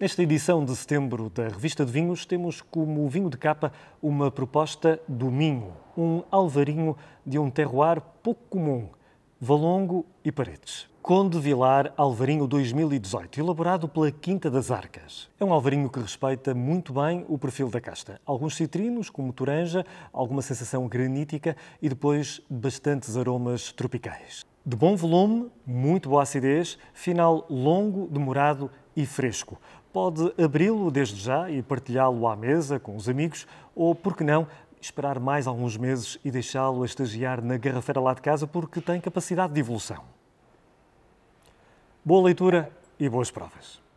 Nesta edição de setembro da Revista de Vinhos, temos como vinho de capa uma proposta do Minho, um alvarinho de um terroir pouco comum, Valongo e Paredes. Conde Vilar Alvarinho 2018, elaborado pela Quinta das Arcas. É um alvarinho que respeita muito bem o perfil da casta. Alguns citrinos, como toranja, alguma sensação granítica e depois bastantes aromas tropicais de bom volume, muito boa acidez, final longo, demorado e fresco. Pode abri-lo desde já e partilhá-lo à mesa com os amigos ou, por que não, esperar mais alguns meses e deixá-lo a estagiar na garrafeira lá de casa porque tem capacidade de evolução. Boa leitura e boas provas.